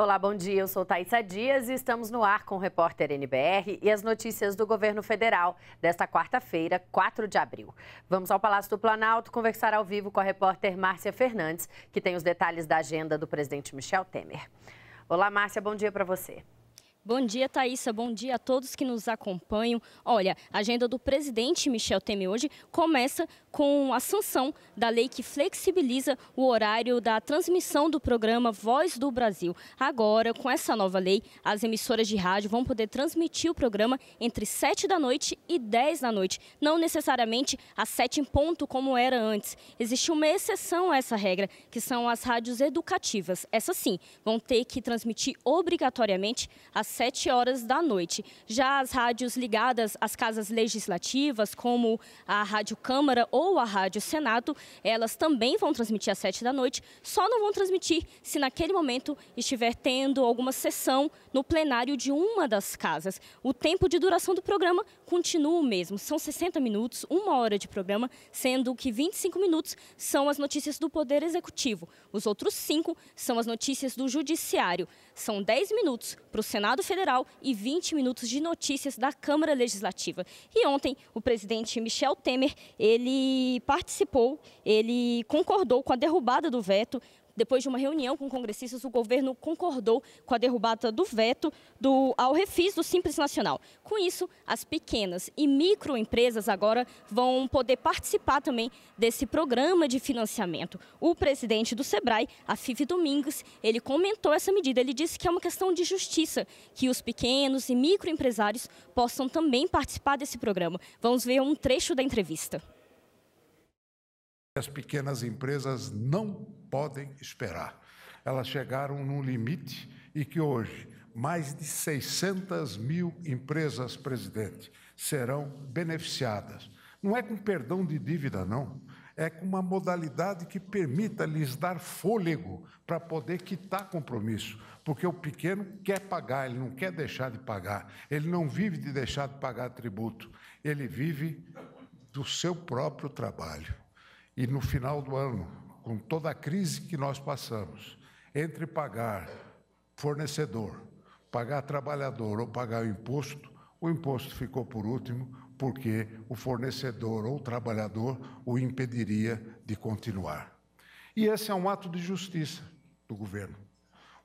Olá, bom dia. Eu sou Thaisa Dias e estamos no ar com o repórter NBR e as notícias do governo federal desta quarta-feira, 4 de abril. Vamos ao Palácio do Planalto conversar ao vivo com a repórter Márcia Fernandes, que tem os detalhes da agenda do presidente Michel Temer. Olá, Márcia, bom dia para você. Bom dia, Thaisa. Bom dia a todos que nos acompanham. Olha, a agenda do presidente Michel Temer hoje começa com a sanção da lei que flexibiliza o horário da transmissão do programa Voz do Brasil. Agora, com essa nova lei, as emissoras de rádio vão poder transmitir o programa entre 7 da noite e 10 da noite, não necessariamente às 7 em ponto como era antes. Existe uma exceção a essa regra, que são as rádios educativas. Essas sim, vão ter que transmitir obrigatoriamente as 7 horas da noite. Já as rádios ligadas às casas legislativas, como a Rádio Câmara ou a Rádio Senado, elas também vão transmitir às 7 da noite, só não vão transmitir se naquele momento estiver tendo alguma sessão no plenário de uma das casas. O tempo de duração do programa continua o mesmo, são 60 minutos, uma hora de programa, sendo que 25 minutos são as notícias do Poder Executivo, os outros cinco são as notícias do Judiciário. São 10 minutos para o Senado Federal e 20 minutos de notícias da Câmara Legislativa. E ontem, o presidente Michel Temer, ele participou, ele concordou com a derrubada do veto depois de uma reunião com congressistas, o governo concordou com a derrubada do veto do, ao refis do Simples Nacional. Com isso, as pequenas e microempresas agora vão poder participar também desse programa de financiamento. O presidente do SEBRAE, a Domingos, Domingues, ele comentou essa medida. Ele disse que é uma questão de justiça que os pequenos e microempresários possam também participar desse programa. Vamos ver um trecho da entrevista as pequenas empresas não podem esperar. Elas chegaram num limite e que hoje mais de 600 mil empresas, presidente, serão beneficiadas. Não é com perdão de dívida, não. É com uma modalidade que permita lhes dar fôlego para poder quitar compromisso. Porque o pequeno quer pagar, ele não quer deixar de pagar. Ele não vive de deixar de pagar tributo. Ele vive do seu próprio trabalho. E no final do ano, com toda a crise que nós passamos, entre pagar fornecedor, pagar trabalhador ou pagar o imposto, o imposto ficou por último, porque o fornecedor ou o trabalhador o impediria de continuar. E esse é um ato de justiça do governo.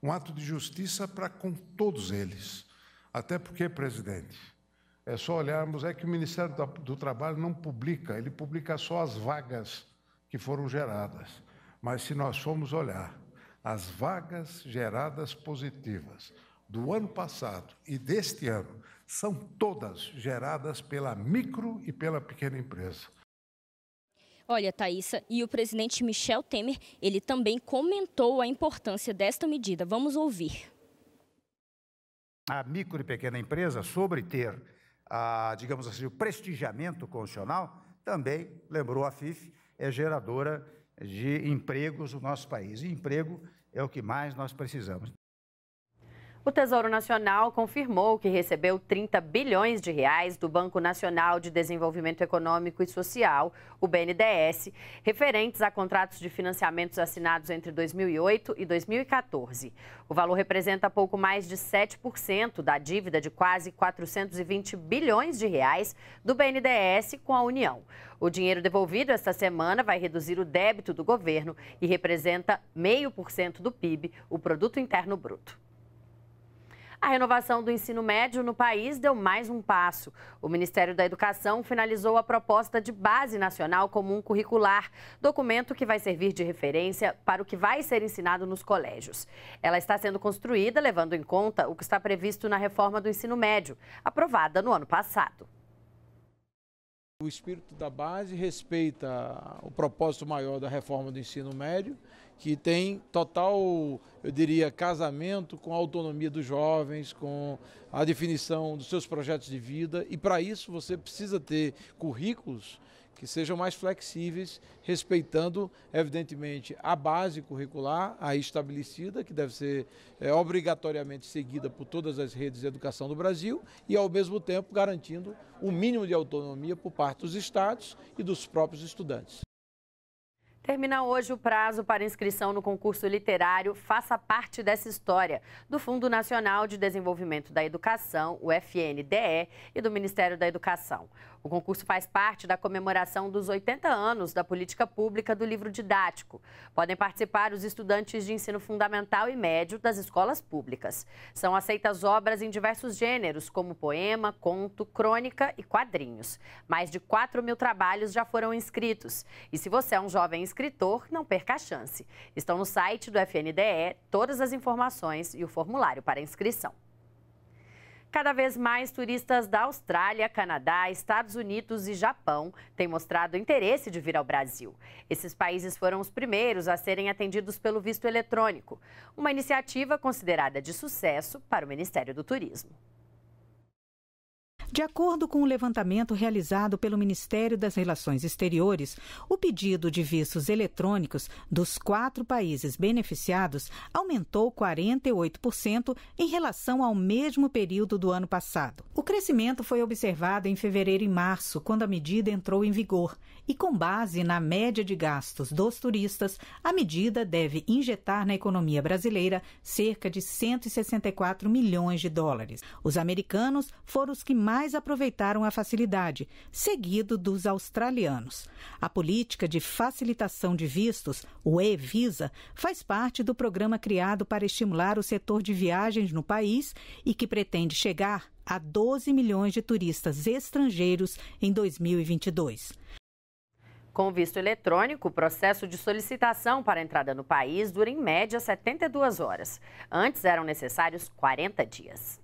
Um ato de justiça para com todos eles. Até porque, presidente, é só olharmos, é que o Ministério do Trabalho não publica, ele publica só as vagas que foram geradas. Mas se nós formos olhar as vagas geradas positivas do ano passado e deste ano, são todas geradas pela micro e pela pequena empresa. Olha, Thaisa, e o presidente Michel Temer, ele também comentou a importância desta medida. Vamos ouvir. A micro e pequena empresa, sobre ter, ah, digamos assim, o prestigiamento constitucional, também lembrou a FIF é geradora de empregos no nosso país. E emprego é o que mais nós precisamos. O Tesouro Nacional confirmou que recebeu 30 bilhões de reais do Banco Nacional de Desenvolvimento Econômico e Social, o BNDES, referentes a contratos de financiamentos assinados entre 2008 e 2014. O valor representa pouco mais de 7% da dívida de quase 420 bilhões de reais do BNDES com a União. O dinheiro devolvido esta semana vai reduzir o débito do governo e representa 0,5% do PIB, o produto interno bruto. A renovação do ensino médio no país deu mais um passo. O Ministério da Educação finalizou a proposta de Base Nacional Comum Curricular, documento que vai servir de referência para o que vai ser ensinado nos colégios. Ela está sendo construída levando em conta o que está previsto na reforma do ensino médio, aprovada no ano passado. O espírito da base respeita o propósito maior da reforma do ensino médio que tem total, eu diria, casamento com a autonomia dos jovens, com a definição dos seus projetos de vida. E para isso você precisa ter currículos que sejam mais flexíveis, respeitando, evidentemente, a base curricular aí estabelecida, que deve ser é, obrigatoriamente seguida por todas as redes de educação do Brasil, e, ao mesmo tempo, garantindo o mínimo de autonomia por parte dos estados e dos próprios estudantes. Termina hoje o prazo para inscrição no concurso literário Faça Parte dessa História, do Fundo Nacional de Desenvolvimento da Educação, o FNDE, e do Ministério da Educação. O concurso faz parte da comemoração dos 80 anos da política pública do livro didático. Podem participar os estudantes de ensino fundamental e médio das escolas públicas. São aceitas obras em diversos gêneros, como poema, conto, crônica e quadrinhos. Mais de 4 mil trabalhos já foram inscritos. E se você é um jovem inscrito, escritor, não perca a chance. Estão no site do FNDE todas as informações e o formulário para inscrição. Cada vez mais turistas da Austrália, Canadá, Estados Unidos e Japão têm mostrado interesse de vir ao Brasil. Esses países foram os primeiros a serem atendidos pelo visto eletrônico, uma iniciativa considerada de sucesso para o Ministério do Turismo. De acordo com o um levantamento realizado pelo Ministério das Relações Exteriores, o pedido de vistos eletrônicos dos quatro países beneficiados aumentou 48% em relação ao mesmo período do ano passado. O crescimento foi observado em fevereiro e março, quando a medida entrou em vigor, e com base na média de gastos dos turistas, a medida deve injetar na economia brasileira cerca de 164 milhões de dólares. Os americanos foram os que mais mais aproveitaram a facilidade, seguido dos australianos. A política de facilitação de vistos, o E-Visa, faz parte do programa criado para estimular o setor de viagens no país e que pretende chegar a 12 milhões de turistas estrangeiros em 2022. Com visto eletrônico, o processo de solicitação para entrada no país dura em média 72 horas. Antes eram necessários 40 dias.